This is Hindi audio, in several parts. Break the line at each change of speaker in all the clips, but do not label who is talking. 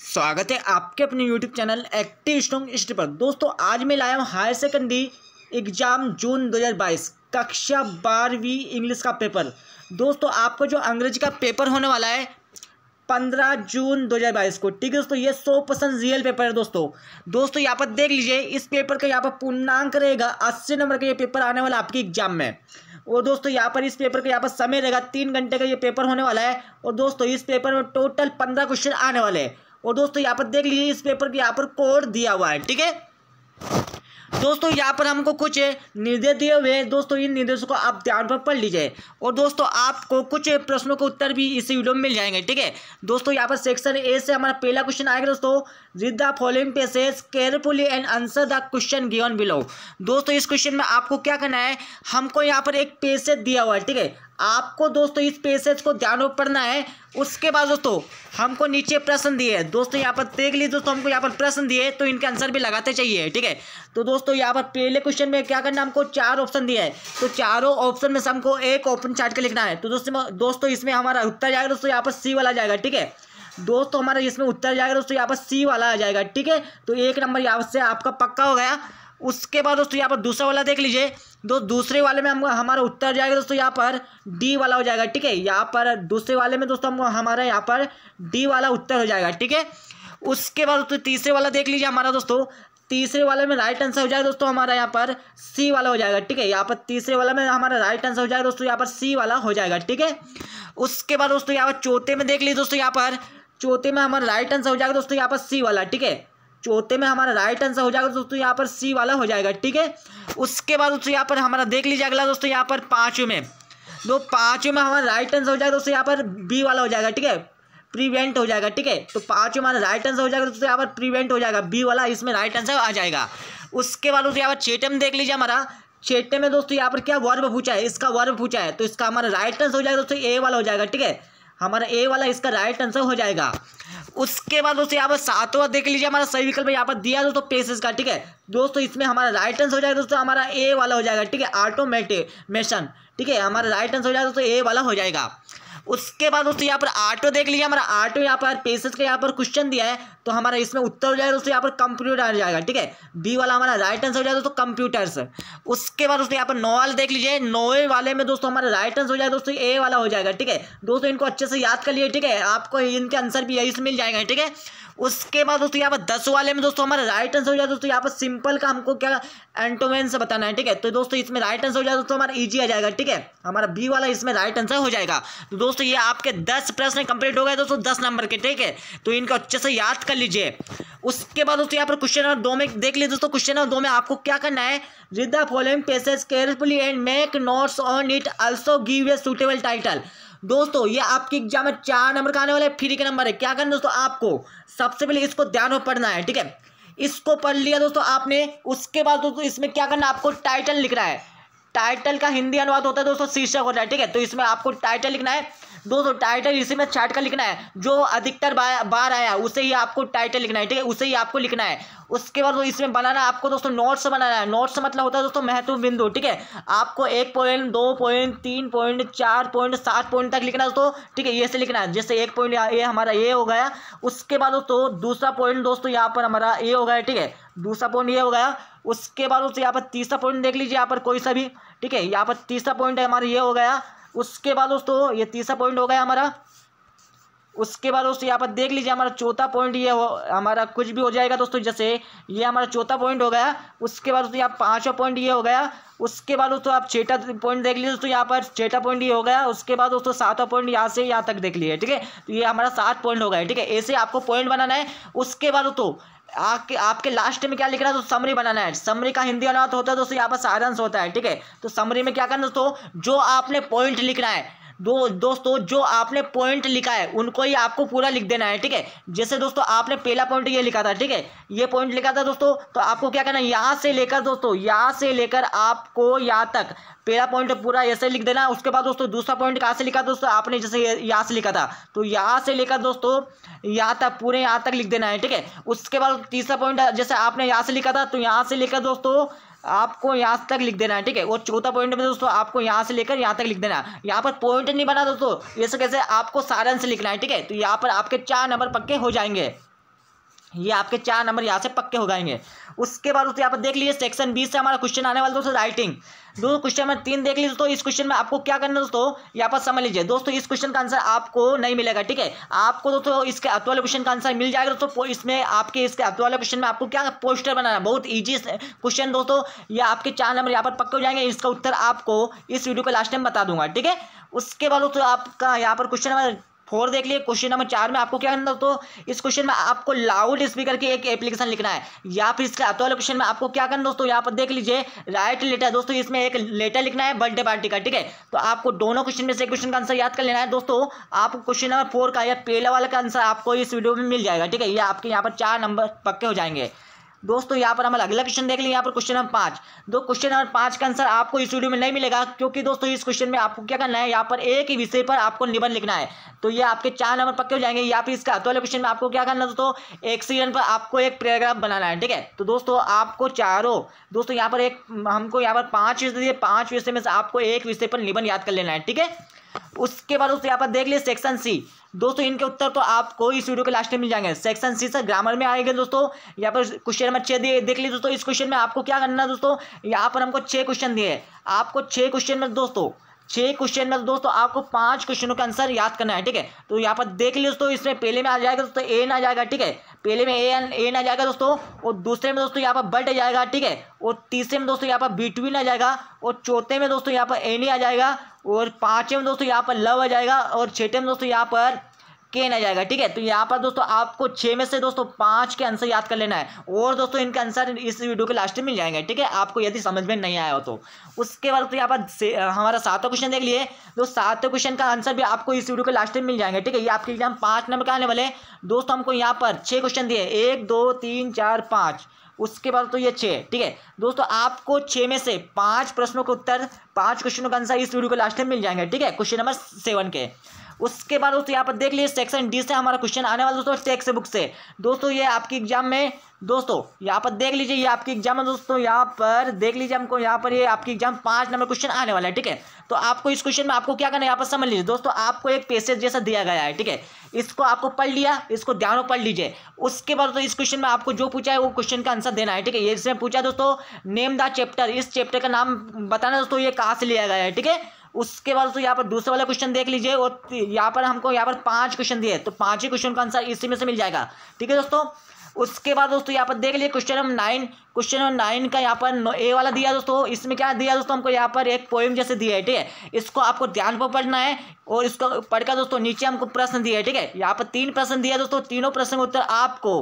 स्वागत है आपके अपने YouTube channel active strong study पर दोस्तों आज मैं लाया हूँ हायर सेकेंडरी एग्जाम जून 2022 कक्षा बारहवीं इंग्लिश का पेपर दोस्तों आपको जो अंग्रेजी का पेपर होने वाला है पंद्रह जून दो हज़ार बाईस को ठीक है दोस्तों ये सौ परसेंट रियल पेपर है दोस्तों दोस्तों यहाँ पर देख लीजिए इस पेपर का यहाँ पर पूर्णांक रहेगा अस्सी नंबर का ये पेपर आने वाला आपके एग्जाम में और दोस्तों यहाँ पर इस पेपर का यहाँ पर समय रहेगा तीन घंटे का ये पेपर होने वाला है और दोस्तों इस पेपर में टोटल पंद्रह क्वेश्चन आने वाले हैं और दोस्तों यहाँ पर देख लीजिए इस पेपर के यहाँ पर कोड दिया हुआ है ठीक है दोस्तों यहाँ पर हमको कुछ निर्देश दिए हुए हैं दोस्तों इन निर्देशों को आप ध्यान पर पढ़ लीजिए और दोस्तों आपको कुछ प्रश्नों के उत्तर भी इस वीडियो में मिल जाएंगे ठीक है दोस्तों यहाँ पर सेक्शन ए से हमारा पहला क्वेश्चन आएगा दोस्तों read the following passage carefully and answer the question given below दोस्तों इस क्वेश्चन में आपको क्या करना है हमको यहाँ पर एक पेसेज दिया हुआ है ठीक है आपको दोस्तों इस पेसेज को ध्यान में पढ़ना है उसके बाद दोस्तों हमको नीचे प्रश्न दिए हैं दोस्तों यहाँ पर देख लीजिए दोस्तों हमको यहाँ पर प्रश्न दिए तो इनके आंसर भी लगाते चाहिए ठीक है तो दोस्तों यहाँ पर पहले क्वेश्चन में क्या करना हमको चार ऑप्शन दिया है तो चारों ऑप्शन में से हमको एक ओपन चार्ट के लिखना है तो दोस्तों दोस्तों इसमें हमारा उत्तर जाएगा दोस्तों यहाँ पर सी वाला जाएगा ठीक है दोस्तों हमारा इसमें उत्तर जाएगा दोस्तों यहाँ पर सी वाला आ जाएगा ठीक है तो एक नंबर यहाँ से आपका पक्का हो गया उसके बाद दोस्तों यहाँ पर दूसरा वाला देख लीजिए दो दूसरे वाले में हम हमारा उत्तर जाएगा दोस्तों यहाँ पर डी वाला हो जाएगा ठीक है यहाँ पर दूसरे वाले में दोस्तों हमारा यहाँ पर डी वाला उत्तर हो जाएगा ठीक है उसके बाद दोस्तों तीसरे वाला देख लीजिए हमारा दोस्तों तीसरे वाले में राइट आंसर हो जाएगा दोस्तों हमारा यहाँ पर सी वाला हो जाएगा ठीक है यहाँ पर तीसरे वाला में हमारा राइट आंसर हो जाएगा दोस्तों यहाँ पर सी वाला हो जाएगा ठीक है उसके बाद दोस्तों यहाँ पर चौथे में देख लीजिए दोस्तों यहाँ पर चौथे में हमारा राइट आंसर हो जाएगा दोस्तों यहाँ पर सी वाला ठीक है चौथे में हमारा राइट आंसर हो जाएगा दोस्तों यहाँ पर सी वाला हो जाएगा ठीक है उसके बाद दोस्तों यहाँ पर हमारा देख लीजिए अगला दोस्तों यहाँ पर पाँचों में दो तो पाँचों में हमारा राइट आंसर हो जाएगा दोस्तों यहाँ पर बी वाला हो जाएगा ठीक है प्रिवेंट हो जाएगा ठीक है तो में हमारा राइट आंसर हो जाएगा दोस्तों यहाँ पर प्रिवेंट हो जाएगा बी वाला इसमें राइट आंसर आ जाएगा उसके बाद दोस्तों यहाँ पर छेटे में देख लीजिए हमारा छेटे में दोस्तों यहाँ पर क्या वर्ब पूछा है इसका वर्ब पूछा है तो इसका हमारा राइट आंसर हो जाएगा दोस्तों ए वाला हो जाएगा ठीक है हमारा ए वाला इसका राइट आंसर हो जाएगा उसके बाद दोस्तों यहाँ पर सातवा देख लीजिए हमारा सही विकल्प यहाँ पर दिया दोस्तों पेसेस का ठीक है दोस्तों इसमें हमारा राइट आंसर हो जाएगा दोस्तों हमारा ए वाला हो जाएगा ठीक है ऑटोमेटिक मेशन ठीक है हमारा राइट आंसर हो जाएगा दोस्तों ए वाला हो जाएगा उसके बाद दोस्तों यहाँ पर आटो देख लीजिए हमारा आटो यहाँ पर पेसेस का यहाँ पर क्वेश्चन दिया है तो हमारा इसमें उत्तर हो जाएगा दोस्तों यहाँ पर कंप्यूटर आ जाएगा ठीक है बी वाला हमारा राइट आंसर हो जाएगा दोस्तों कंप्यूटर्स उसके बाद दोस्तों यहाँ पर नौ वाले देख लीजिए नौवे वाले में दोस्तों हमारा राइट आंसर हो जाएगा दोस्तों ए वाला हो जाएगा ठीक है दोस्तों इनको अच्छे से याद कर लिए ठीक है आपको इनके आंसर भी यही से मिल जाएगा ठीक है उसके बाद दोस्तों यहाँ पर दस वाले में दोस्तों हमारा राइट आंसर हो जाए दोस्तों यहाँ पर सिंपल का हमको क्या एंटोमेन से बताना है ठीक है तो दोस्तों इसमें राइट आंसर हो जाए दोस्तों हमारा ईजी आ जाएगा ठीक है हमारा बी वाला इसमें राइट आंसर हो जाएगा तो दोस्तों ये आपके दस प्रश्न कंप्लीट हो गए दोस्तों दस नंबर के ठीक है तो इनको अच्छे से याद कर लीजिए उसके बाद दोस्तों यहाँ पर क्वेश्चन नंबर दो में देख लीजिए दोस्तों क्वेश्चन नंबर दो में आपको क्या करना है read the following passage carefully and make notes on it also give a suitable title दोस्तों ये आपके एग्जाम में चार नंबर का आने वाला है फ्री के नंबर है क्या करना दोस्तों आपको सबसे पहले इसको ध्यान में पढ़ना है ठीक है इसको पढ़ लिया दोस्तों आपने उसके बाद दोस्तों इसमें क्या करना आपको टाइटल लिखना है टाइटल का हिंदी अनुवाद होता है दोस्तों शीर्षक होता है ठीक है तो इसमें आपको टाइटल लिखना है दोस्तों टाइटल इसी में चार्ट का लिखना है जो अधिकतर बार आया उसे ही आपको टाइटल लिखना है ठीक है उसे ही आपको लिखना है उसके बाद इसमें बनाना आपको दोस्तों नोट्स बनाना है नोट्स मतलब होता है दोस्तों महत्वपूर्ण बिंदु ठीक है आपको एक पॉइंट दो पॉइंट तीन पॉइंट चार पॉइंट सात पॉइंट तक लिखना दोस्तों ठीक है ये से लिखना है जैसे एक पॉइंट ये हमारा ये हो गया उसके बाद दोस्तों दूसरा पॉइंट दोस्तों यहाँ पर हमारा ये हो गया ठीक है दूसरा पॉइंट ये हो गया उसके बाद दोस्तों यहाँ पर तीसरा पॉइंट देख लीजिए यहाँ पर कोई सा भी ठीक है यहाँ पर तीसरा पॉइंट है हमारा ये हो गया उसके बाद दोस्तों ये तीसरा पॉइंट हो गया हमारा उसके बाद दोस्तों यहाँ पर देख लीजिए हमारा चौथा पॉइंट ये हो हमारा कुछ भी हो जाएगा दोस्तों जैसे ये हमारा चौथा पॉइंट हो गया उसके बाद दोस्तों यहाँ पाँचवा पॉइंट ये हो गया उसके बाद दोस्तों आप छठा पॉइंट देख लीजिए दोस्तों यहाँ पर छठा पॉइंट ये हो गया उसके बाद दोस्तों सातवा पॉइंट यहाँ से यहाँ तक देख लीजिए ठीक है तो ये हमारा सात पॉइंट हो गया ठीक है ऐसे आपको पॉइंट बनाना है उसके बाद दोस्तों आपके आपके लास्ट में क्या लिख रहा है तो समरी बनाना है समरी का हिंदी अनुवाद होता है दोस्तों यहाँ पर सारांश होता है ठीक है तो समरी में क्या करना दोस्तों जो आपने पॉइंट लिखना है दो दोस्तों जो आपने पॉइंट लिखा है उनको ही आपको पूरा लिख देना है ठीक है जैसे दोस्तों आपने पहला पॉइंट ये लिखा था ठीक है ये पॉइंट लिखा था दोस्तों तो आपको क्या करना है यहाँ से लेकर दोस्तों यहाँ से लेकर आपको यहाँ तक पहला पॉइंट पूरा ऐसे लिख देना उसके बाद दोस्तों दूसरा पॉइंट कहाँ से लिखा दोस्तों आपने जैसे यहाँ से लिखा था तो यहाँ से लेकर दोस्तों यहाँ तक पूरे यहाँ तक लिख देना है ठीक है उसके बाद तीसरा पॉइंट जैसे आपने यहाँ से लिखा था तो यहाँ से लेकर दोस्तों आपको यहाँ तक लिख देना है ठीक है और चौथा पॉइंट में दोस्तों आपको यहाँ से लेकर यहाँ तक लिख देना है यहाँ पर पॉइंट नहीं बना दोस्तों ये सब कैसे आपको सारण से लिखना है ठीक है तो यहाँ पर आपके चार नंबर पक्के हो जाएंगे ये आपके चार नंबर यहाँ से पक्के हो जाएंगे उसके बाद उसके यहाँ पर देख लीजिए सेक्शन बीस से हमारा क्वेश्चन आने वाला दोस्तों राइटिंग दोस्तों क्वेश्चन नंबर तीन देख लीजिए दोस्तों इस क्वेश्चन में आपको क्या करना है दोस्तों यहाँ पर समझ लीजिए दोस्तों इस क्वेश्चन का आंसर आपको नहीं मिलेगा ठीक है आपको दोस्तों इसके अत वाले क्वेश्चन का आंसर मिल जाएगा दोस्तों इसमें आपके इसके अत वाले क्वेश्चन में आपको क्या पोस्टर बनाना बहुत ईजी क्वेश्चन दोस्तों ये आपके चार नंबर यहाँ पर पक्के हो जाएंगे इसका उत्तर आपको इस वीडियो को लास्ट टाइम बता दूंगा ठीक है उसके बाद दोस्तों आपका यहाँ पर क्वेश्चन नंबर फोर देख लिए क्वेश्चन नंबर चार में आपको क्या करना दोस्तों इस क्वेश्चन में आपको लाउड स्पीकर की एक एप्लीकेशन लिखना है या फिर इसके अतवाले क्वेश्चन में आपको क्या करना दोस्तों यहाँ पर देख लीजिए राइट लेटर दोस्तों इसमें एक लेटर लिखना है बर्थडे पार्टी का ठीक है तो आपको दोनों क्वेश्चन में से क्वेश्चन का आंसर याद कर लेना है दोस्तों आपको क्वेश्चन नंबर फोर का या पहला वाला का आंसर आपको इस वीडियो में मिल जाएगा ठीक है ये आपके यहाँ पर चार नंबर पक्के हो जाएंगे दोस्तों यहाँ पर हम अगला क्वेश्चन देख लें यहाँ पर क्वेश्चन नंबर पाँच दो क्वेश्चन नंबर पाँच का आंसर आपको इस वीडियो में नहीं मिलेगा क्योंकि दोस्तों इस क्वेश्चन में आपको क्या करना है यहाँ पर एक ही विषय पर आपको निबंध लिखना है तो ये आपके चार नंबर पक्के हो जाएंगे या फिर इसका तो वाले क्वेश्चन में आपको क्या करना दोस्तों एक एक्सीडेंट पर आपको एक पैराग्राफ बनाना है ठीक है तो दोस्तों आपको चारों दोस्तों यहाँ पर एक हमको यहाँ पर पाँच विषय दिए पाँच विषय में से आपको एक विषय पर निबंध याद कर लेना है ठीक है उसके बाद उसके यहाँ पर देख लिए सेक्शन सी दोस्तों इनके उत्तर तो आपको इस वीडियो के लास्ट में मिल जाएंगे सेक्शन सी से ग्रामर में आएंगे दोस्तों यहाँ पर क्वेश्चन नंबर छः दिए देख लीजिए दोस्तों इस क्वेश्चन में आपको क्या करना है दोस्तों यहाँ पर हमको छः क्वेश्चन दिए आपको छः क्वेश्चन में दोस्तों छह क्वेश्चन में दोस्तों आपको पांच क्वेश्चनों का आंसर याद करना है ठीक है तो यहाँ पर देख लियो दोस्तों इसमें पहले में आ जाएगा दोस्तों ए ना जाएगा ठीक है पहले में ए ए ना जाएगा दोस्तों और दूसरे में दोस्तों यहाँ पर बट जाएगा ठीक है और तीसरे में दोस्तों यहाँ पर बिटवीन आ ना जाएगा और चौथे में दोस्तों यहाँ पर एन आ जाएगा और पाँचवें में दोस्तों यहाँ पर लव आ जाएगा और छठे में दोस्तों यहाँ पर के ना जाएगा ठीक है तो यहाँ पर दोस्तों आपको छः में से दोस्तों पाँच के आंसर याद कर लेना है और दोस्तों इनके आंसर इस वीडियो के लास्ट में मिल जाएंगे ठीक है आपको यदि समझ में नहीं आया हो तो उसके बाद तो यहाँ पर हमारा सातों क्वेश्चन देख लिए तो सातों क्वेश्चन का आंसर भी आपको इस वीडियो के लास्ट में मिल जाएंगे ठीक है ये आपके एग्जाम पाँच नंबर के आने वाले दोस्तों हमको यहाँ पर छः क्वेश्चन दिए एक दो तीन चार पाँच उसके बाद तो ये छः ठीक है दोस्तों आपको छः में से पाँच प्रश्नों के उत्तर पाँच क्वेश्चनों का आंसर इस वीडियो के लास्ट में मिल जाएंगे ठीक है क्वेश्चन नंबर सेवन के उसके बाद दोस्तों यहाँ पर देख लीजिए सेक्शन डी से हमारा क्वेश्चन आने वाला दोस्तों टेक्स बुक से दोस्तों ये आपकी एग्जाम में दोस्तों यहाँ पर देख लीजिए ये आपकी एग्जाम है दोस्तों यहाँ पर देख लीजिए हमको यहाँ पर ये आपकी एग्जाम पाँच नंबर क्वेश्चन आने वाला है ठीक है तो आपको इस क्वेश्चन में आपको क्या करना है यहाँ पर समझ लीजिए दोस्तों आपको एक पेसेज जैसा दिया गया है ठीक है इसको आपको पढ़ लिया इसको ध्यान पढ़ लीजिए उसके बाद तो इस क्वेश्चन में आपको जो पूछा है वो क्वेश्चन का आंसर देना है ठीक है ये इसमें पूछा दोस्तों नेम द चैप्टर इस चैप्टर का नाम बताना दोस्तों ये कहाँ से लिया गया है ठीक है उसके बाद तो यहाँ पर दूसरे वाला क्वेश्चन देख लीजिए और यहाँ पर हमको यहाँ पर पांच क्वेश्चन दिए तो पांच ही क्वेश्चन का आंसर इसी में से मिल जाएगा ठीक है दोस्तों उसके बाद दोस्तों यहाँ पर देख लिए question number nine question number nine का यहाँ पर ए वाला दिया दोस्तों इसमें क्या दिया दोस्तों हमको यहाँ पर एक पोएम जैसे दिया है ठीक है इसको आपको ध्यान पर पढ़ना है और इसको पढ़कर दोस्तों नीचे हमको प्रश्न दिया है ठीक है यहाँ पर तीन प्रश्न दिया दोस्तों तीनों प्रश्न का उत्तर आपको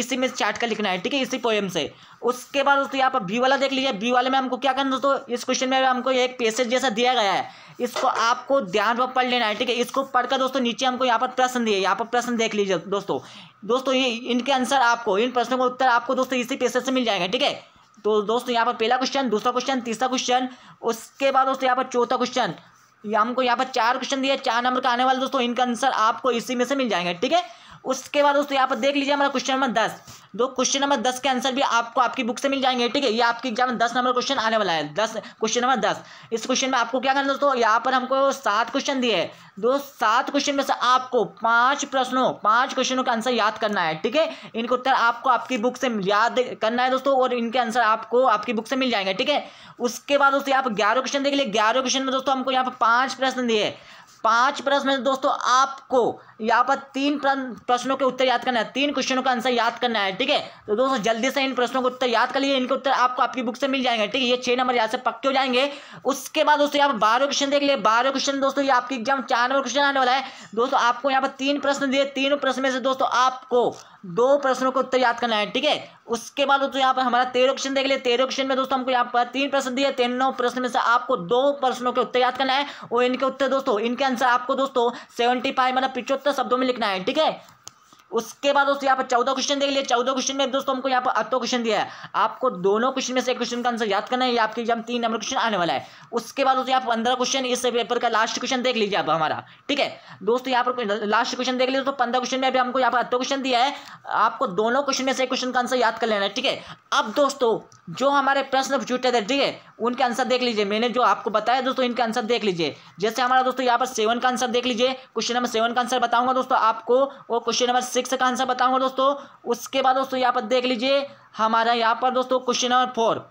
इसी में चार्ट कर लिखना है ठीक है इसी पोएम से उसके बाद दोस्तों यहाँ पर बी वाला देख लीजिए बी वाले में हमको क्या करना दोस्तों इस क्वेश्चन में हमको एक पेसेज जैसा दिया गया है इसको आपको ध्यान पर पढ़ लेना है ठीक है इसको पढ़कर दोस्तों नीचे हमको यहाँ पर प्रश्न दिए यहाँ पर प्रश्न देख लीजिए दोस्तों दोस्तों ये इनके आंसर आपको इन प्रश्नों का उत्तर आपको दोस्तों इसी पेशे से मिल जाएगा ठीक है तो दोस्तों यहाँ पर पहला क्वेश्चन दूसरा क्वेश्चन तीसरा क्वेश्चन उसके बाद दोस्तों यहाँ पर चौथा क्वेश्चन हमको यहाँ पर चार क्वेश्चन दिए चार नंबर का आने वाले दोस्तों इनका आंसर आपको इसी में से मिल जाएंगे ठीक है उसके बाद दोस्तों यहाँ पर देख लीजिए हमारा क्वेश्चन नंबर दस दो क्वेश्चन नंबर दस के आंसर भी आपको आपकी बुक से मिल जाएंगे ठीक है ये आपके एग्जाम में दस नंबर क्वेश्चन आने वाला है दस क्वेश्चन नंबर दस इस क्वेश्चन में आपको क्या करना दोस्तों यहाँ पर हमको सात क्वेश्चन दिए दो सात क्वेश्चन में से आपको पांच प्रश्नों पांच क्वेश्चनों का आंसर याद करना है ठीक है इनको उत्तर आपको आपकी बुक से याद करना है दोस्तों और इनके आंसर आपको आपकी बुक से मिल जाएंगे ठीक है उसके बाद दोस्तों यहाँ पर ग्यारह क्वेश्चन देख लिए ग्यारह क्वेश्चन में दोस्तों हमको यहाँ पर पांच प्रश्न दिए पांच प्रश्न दोस्तों आपको यहाँ पर तीन प्रश्नों के उत्तर याद करना है तीन क्वेश्चनों का आंसर याद करना है ठीक है तो दोस्तों जल्दी से इन प्रश्नों का उत्तर याद कर लिए इनके उत्तर आपको आपकी बुक से मिल जाएंगे ठीक है ये छह नंबर यहाँ से पक्के हो जाएंगे उसके बाद दोस्तों यहाँ पर बारह क्वेश्चन देख लिए बारह क्वेश्चन दोस्तों ये आपके एग्जाम चार नंबर क्वेश्चन आने वाला है दोस्तों आपको यहाँ पर तीन प्रश्न दिए तीनों प्रश्न में से दोस्तों आपको दो प्रश्नों का उत्तर याद करना है ठीक है उसके बाद दोस्तों यहाँ पर हमारा तेरह क्वेश्चन देख लिया तेरह क्वेश्चन में दोस्तों हमको यहाँ पर तीन प्रश्न दिए तीनों प्रश्न में से आपको दो प्रश्नों के उत्तर याद करना है और इनके उत्तर दोस्तों इनके आंसर आपको दोस्तों सेवेंटी फाइव मतलब पिचहत्तर शब्दों में लिखना है ठीक है उसके बाद दोस्तों यहाँ पर चौदह क्वेश्चन देख लिए चौदह क्वेश्चन में दोस्तों हमको यहाँ पर अतो क्वेश्चन दिया है आपको दोनों क्वेश्चन में से क्वेश्चन का आंसर याद करना है या आपके एग्जाम तीन नंबर क्वेश्चन आने वाला है उसके बाद दोस्तों यहाँ पंद्रह क्वेश्चन इस पेपर का लास्ट क्वेश्चन देख लीजिए आप हमारा ठीक है दोस्तों यहाँ पर लास्ट क्वेश्चन देख लीजिए तो पंद्रह क्वेश्चन में अभी हमको यहाँ पर अतो क्वेश्चन दिया है आपको दोनों क्वेश्चन में से क्वेश्चन का आंसर याद कर लेना है ठीक है अब दोस्तों जो हमारे प्रश्न छूटे थे ठीक है उनके आंसर देख लीजिए मैंने जो आपको बताया दोस्तों इनके आंसर देख लीजिए जैसे हमारा दोस्तों यहाँ पर सेवन का आंसर देख लीजिए क्वेश्चन नंबर सेवन का आंसर बताऊंगा दोस्तों आपको और क्वेश्चन नंबर सिक्स का आंसर बताऊंगा दोस्तों उसके बाद दोस्तों यहाँ पर देख लीजिए हमारा यहाँ पर दोस्तों क्वेश्चन नंबर फोर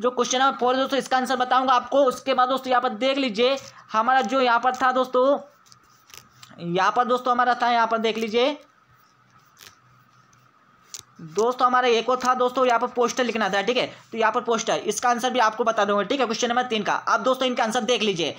जो क्वेश्चन नंबर फोर दोस्तों इसका आंसर बताऊंगा आपको उसके बाद दोस्तों यहाँ पर देख लीजिए हमारा जो यहाँ पर था दोस्तों यहाँ पर दोस्तों हमारा था यहाँ पर देख लीजिए दोस्तों हमारा एक और था दोस्तों यहाँ पर पोस्टर लिखना था ठीक है तो यहाँ पर पोस्टर इसका आंसर भी आपको बता दूंगा ठीक है क्वेश्चन नंबर तीन का आप दोस्तों इनका आंसर देख लीजिए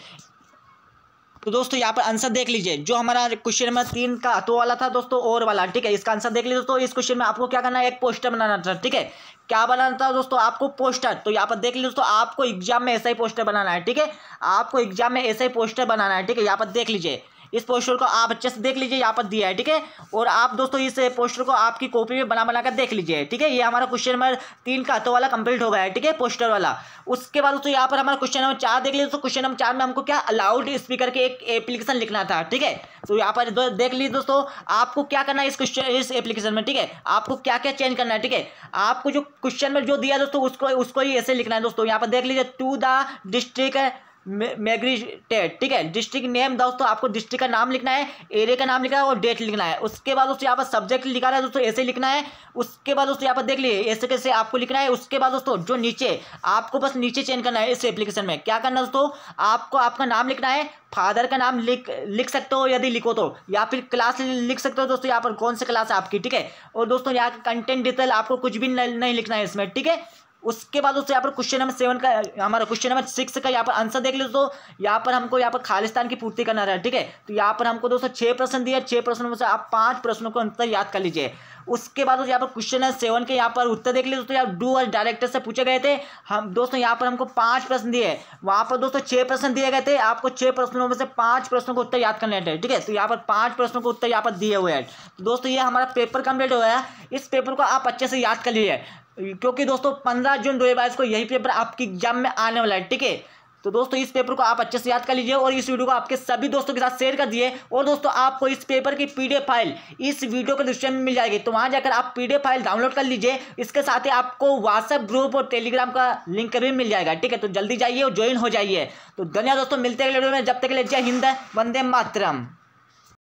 तो दोस्तों यहाँ पर आंसर देख लीजिए जो हमारा क्वेश्चन नंबर तीन का तो वाला था दोस्तों और वाला ठीक है इसका आंसर देख लीजिए दोस्तों इस क्वेश्चन में आपको क्या करना है एक पोस्टर बनाना था ठीक है क्या बनाना था दोस्तों आपको पोस्टर तो यहाँ पर देख लीजिए दोस्तों आपको एग्जाम में ऐसा ही पोस्टर बनाना है ठीक है आपको एग्जाम में ऐसा ही पोस्टर बनाना है ठीक है यहाँ पर देख लीजिए इस पोस्टर को आप अच्छे से देख लीजिए यहाँ पर दिया है ठीक है और आप दोस्तों इस पोस्टर को आपकी कॉपी में बना बना कर देख लीजिए ठीक है ये हमारा क्वेश्चन नंबर तीन का तो वाला कंप्लीट हो गया है ठीक है पोस्टर वाला उसके बाद दोस्तों यहाँ पर हमारा क्वेश्चन नंबर चार देख लीजिए क्वेश्चन नंबर चार में हमको क्या अलाउड स्पीकर के एक एप्लीकेशन लिखना था ठीक है तो यहाँ पर देख लीजिए दोस्तों आपको क्या करना है इस क्वेश्चन इस एप्लीकेशन में ठीक है आपको क्या क्या चेंज करना है ठीक है आपको जो क्वेश्चन में जो दिया दोस्तों उसको उसको ही ऐसे लिखना है दोस्तों यहाँ पर देख लीजिए टू द डिस्ट्रिक्ट मैग्रीटेट ठीक है डिस्ट्रिक्ट नेम दोस्तों आपको डिस्ट्रिक्ट का नाम लिखना है एरिया का नाम लिखना है और डेट लिखना है उसके बाद दोस्तों यहाँ पर सब्जेक्ट लिखा है दोस्तों ऐसे लिखना है उसके बाद दोस्तों यहाँ पर देख लीजिए ऐसे कैसे आपको लिखना है उसके बाद दोस्तों जो नीचे आपको बस नीचे चेंज करना है इस एप्लीकेशन में क्या करना दोस्तों आपको आपका नाम लिखना है फादर का नाम लिख लिख सकते हो यदि लिखो तो या फिर क्लास लिख सकते हो दोस्तों यहाँ पर कौन सी क्लास है आपकी ठीक है और दोस्तों यहाँ का कंटेंट डिटेल आपको कुछ भी नहीं लिखना है इसमें ठीक है उसके बाद उससे यहाँ पर क्वेश्चन नंबर सेवन का हमारा क्वेश्चन नंबर सिक्स का यहाँ पर आंसर देख लो दोस्तों यहाँ पर हमको यहाँ पर खालिस्तान की पूर्ति करना रहा है ठीक है तो यहाँ पर हमको दोस्तों छः प्रश्न दिया छः प्रश्नों में से आप पाँच प्रश्नों को अंतर याद कर लीजिए उसके बाद यहाँ पर क्वेश्चन नंबर सेवन के यहाँ पर उत्तर देख लीजिए दोस्तों यहाँ डू और डायरेक्टर से पूछे गए थे हम दोस्तों यहाँ पर हमको पाँच प्रश्न दिए वहाँ पर दोस्तों छः प्रश्न दिए गए थे आपको छः प्रश्नों में से पाँच प्रश्नों को उत्तर याद करने हैं ठीक है तो यहाँ पर पाँच प्रश्नों को उत्तर यहाँ पर दिए हुए हैं दोस्तों ये हमारा पेपर कम्प्लीट हुआ है इस पेपर को आप अच्छे से याद कर लीजिए क्योंकि दोस्तों पंद्रह जून दो को यही पेपर आपके एग्जाम में आने वाला है ठीक है तो दोस्तों इस पेपर को आप अच्छे से याद कर लीजिए और इस वीडियो को आपके सभी दोस्तों के साथ शेयर कर दिए और दोस्तों आपको इस पेपर की पीडीएफ फाइल इस वीडियो के डिस्क्रिप्शन में मिल जाएगी तो वहाँ जाकर आप पीडीएफ फाइल डाउनलोड कर लीजिए इसके साथ ही आपको व्हाट्सएप ग्रुप और टेलीग्राम का लिंक भी मिल जाएगा ठीक है तो जल्दी जाइए और ज्वाइन हो जाइए तो धन्यवाद दोस्तों मिलते हैं जब तक के लिए जय हिंद वंदे मातरम